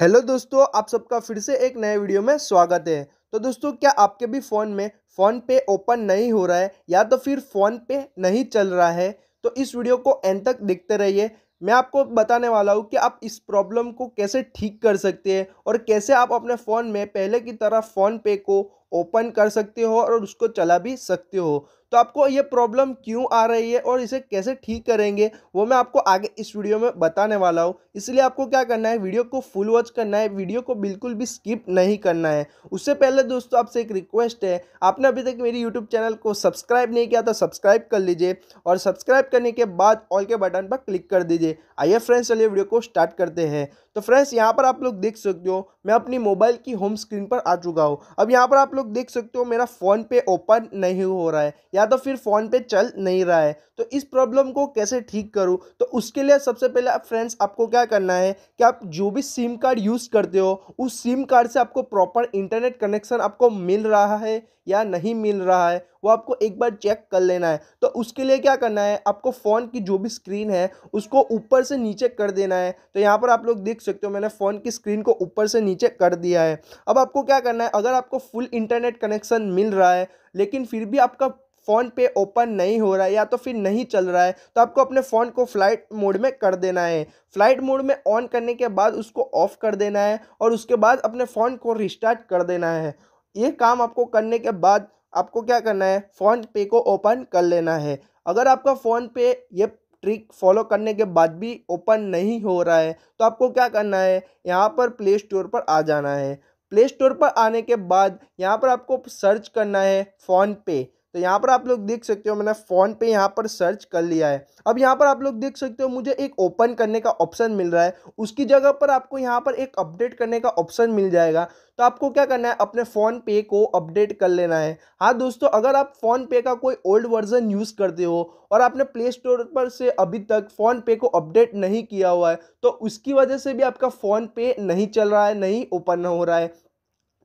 hello दोस्तों आप सबका फिर से एक नए वीडियो में स्वागत है तो दोस्तों क्या आपके भी फ़ोन में फ़ोन पे ओपन नहीं हो रहा है या तो फिर फ़ोन पे नहीं चल रहा है तो इस वीडियो को एंड तक देखते रहिए मैं आपको बताने वाला हूँ कि आप इस प्रॉब्लम को कैसे ठीक कर सकते हैं और कैसे आप अपने फ़ोन में पहले की तरह फ़ोन पे को ओपन कर सकते हो और उसको चला भी सकते हो तो आपको ये प्रॉब्लम क्यों आ रही है और इसे कैसे ठीक करेंगे वो मैं आपको आगे इस वीडियो में बताने वाला हूँ इसलिए आपको क्या करना है वीडियो को फुल वॉच करना है वीडियो को बिल्कुल भी स्किप नहीं करना है उससे पहले दोस्तों आपसे एक रिक्वेस्ट है आपने अभी तक मेरी यूट्यूब चैनल को सब्सक्राइब नहीं किया तो सब्सक्राइब कर लीजिए और सब्सक्राइब करने के बाद ऑल के बटन पर क्लिक कर दीजिए आइए फ्रेंड्स चलिए वीडियो को स्टार्ट करते हैं तो फ्रेंड्स यहाँ पर आप लोग देख सकते हो मैं अपनी मोबाइल की होम स्क्रीन पर आ चुका हूँ अब यहाँ पर आप लोग देख सकते हो मेरा फ़ोन पे ओपन नहीं हो रहा है या तो फिर फ़ोन पे चल नहीं रहा है तो इस प्रॉब्लम को कैसे ठीक करूँ तो उसके लिए सबसे पहले आप फ्रेंड्स आपको क्या करना है कि आप जो भी सिम कार्ड यूज़ करते हो उस सिम कार्ड से आपको प्रॉपर इंटरनेट कनेक्शन आपको मिल रहा है या नहीं मिल रहा है वो आपको एक बार चेक कर लेना है तो उसके लिए क्या करना है आपको फ़ोन की जो भी स्क्रीन है उसको ऊपर से नीचे कर देना है तो यहाँ पर आप लोग देख सकते हो मैंने फ़ोन की स्क्रीन को ऊपर से नीचे कर दिया है अब आपको क्या करना है अगर आपको फुल इंटरनेट कनेक्शन मिल रहा है लेकिन फिर भी आपका फ़ोन पे ओपन नहीं हो रहा है या तो फिर नहीं चल रहा है तो आपको अपने फ़ोन को फ्लाइट मोड में कर देना है फ्लाइट मोड में ऑन करने के बाद उसको ऑफ़ कर देना है और उसके बाद अपने फ़ोन को रिस्टार्ट कर देना है ये काम आपको करने के बाद आपको क्या करना है फ़ोन पे को ओपन कर लेना है अगर आपका फ़ोन पे ये ट्रिक फॉलो करने के बाद भी ओपन नहीं हो रहा है तो आपको क्या करना है यहाँ पर प्ले स्टोर पर आ जाना है प्ले स्टोर पर आने के बाद यहाँ पर आपको सर्च करना है फ़ोन पे तो यहाँ पर आप लोग देख सकते हो मैंने फ़ोन पे यहाँ पर सर्च कर लिया है अब यहाँ पर आप लोग देख सकते हो मुझे एक ओपन करने का ऑप्शन मिल रहा है उसकी जगह पर आपको यहाँ पर एक अपडेट करने का ऑप्शन मिल जाएगा तो आपको क्या करना है अपने फ़ोन पे को अपडेट कर लेना है हाँ दोस्तों अगर आप फ़ोन पे का कोई ओल्ड वर्जन यूज़ करते हो और आपने प्ले स्टोर पर से अभी तक फ़ोन पे को अपडेट नहीं किया हुआ है तो उसकी वजह से भी आपका फ़ोन पे नहीं चल रहा है नहीं ओपन हो रहा है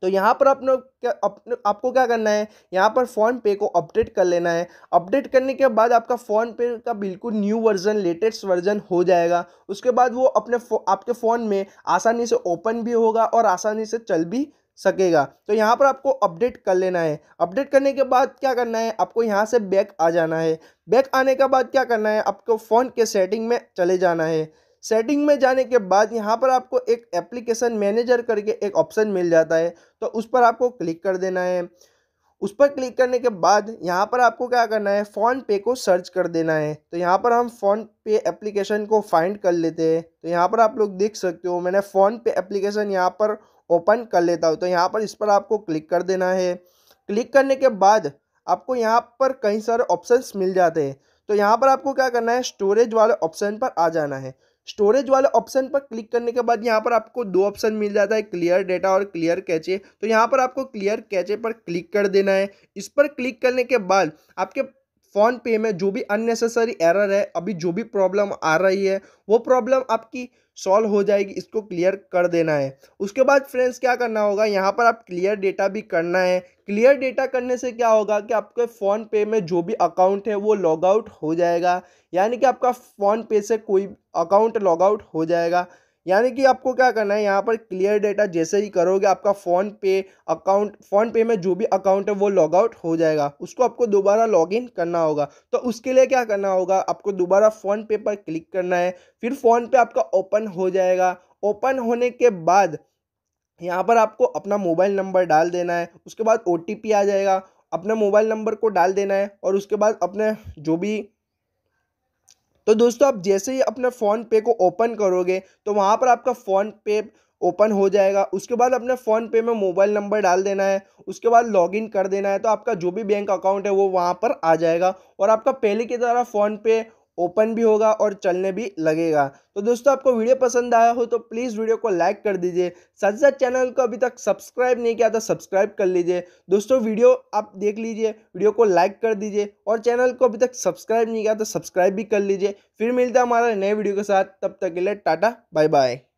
तो यहाँ पर आपने क्या अपने आपको क्या करना है यहाँ पर फ़ोन पे को अपडेट कर लेना है अपडेट करने के बाद आपका फ़ोन पे का बिल्कुल न्यू वर्जन लेटेस्ट वर्जन हो जाएगा उसके बाद वो अपने फो आपके फ़ोन में आसानी से ओपन भी होगा और आसानी से चल भी सकेगा तो यहाँ पर आपको अपडेट कर लेना है अपडेट करने के बाद क्या करना है आपको यहाँ से बैक आ जाना है बैक आने के बाद क्या करना है आपको फ़ोन के सेटिंग में चले जाना है सेटिंग में जाने के बाद यहाँ पर आपको एक एप्लीकेशन मैनेजर करके एक ऑप्शन मिल जाता है तो उस पर आपको क्लिक कर देना है उस पर क्लिक करने के बाद यहाँ पर आपको क्या करना है फ़ोन पे को सर्च कर देना है तो यहाँ पर हम फ़ोन पे एप्लीकेशन को फाइंड कर लेते हैं तो यहाँ पर आप लोग देख सकते हो मैंने फ़ोन पे एप्लीकेशन यहाँ पर ओपन कर लेता हूँ तो यहाँ पर इस पर आपको क्लिक कर देना है क्लिक करने के बाद आपको यहाँ पर कई सारे ऑप्शंस मिल जाते हैं तो यहाँ पर आपको क्या करना है स्टोरेज वाले ऑप्शन पर आ जाना है स्टोरेज वाले ऑप्शन पर क्लिक करने के बाद यहाँ पर आपको दो ऑप्शन मिल जाता है क्लियर डेटा और क्लियर कैचे तो यहाँ पर आपको क्लियर कैचे पर क्लिक कर देना है इस पर क्लिक करने के बाद आपके फ़ोन पे में जो भी अननेसेसरी एरर है अभी जो भी प्रॉब्लम आ रही है वो प्रॉब्लम आपकी सॉल्व हो जाएगी इसको क्लियर कर देना है उसके बाद फ्रेंड्स क्या करना होगा यहाँ पर आप क्लियर डेटा भी करना है क्लियर डेटा करने से क्या होगा कि आपके फ़ोन पे में जो भी अकाउंट है वो लॉग आउट हो जाएगा यानी कि आपका फ़ोन पे से कोई अकाउंट लॉग आउट हो जाएगा यानी कि आपको क्या करना है यहाँ पर क्लियर डेटा जैसे ही करोगे आपका फ़ोन पे अकाउंट फ़ोन पे में जो भी अकाउंट है वो लॉग आउट हो जाएगा उसको आपको दोबारा लॉग इन करना होगा तो उसके लिए क्या करना होगा आपको दोबारा फ़ोन पे पर क्लिक करना है फिर फ़ोन पे आपका ओपन हो जाएगा ओपन होने के बाद यहाँ पर आपको अपना मोबाइल नंबर डाल देना है उसके बाद ओ आ जाएगा अपना मोबाइल नंबर को डाल देना है और उसके बाद अपने जो भी तो दोस्तों आप जैसे ही अपना फ़ोन पे को ओपन करोगे तो वहाँ पर आपका फ़ोन पे ओपन हो जाएगा उसके बाद अपने फ़ोन पे में मोबाइल नंबर डाल देना है उसके बाद लॉगिन कर देना है तो आपका जो भी बैंक अकाउंट है वो वहाँ पर आ जाएगा और आपका पहले की तरह फ़ोन पे ओपन भी होगा और चलने भी लगेगा तो दोस्तों आपको वीडियो पसंद आया हो तो प्लीज़ वीडियो को लाइक कर दीजिए साथ साथ चैनल को अभी तक सब्सक्राइब नहीं किया तो सब्सक्राइब कर लीजिए दोस्तों वीडियो आप देख लीजिए वीडियो को लाइक कर दीजिए और चैनल को अभी तक सब्सक्राइब नहीं किया तो सब्सक्राइब भी कर लीजिए फिर मिलता है हमारा नए वीडियो के साथ तब तक के लिए टाटा बाय बाय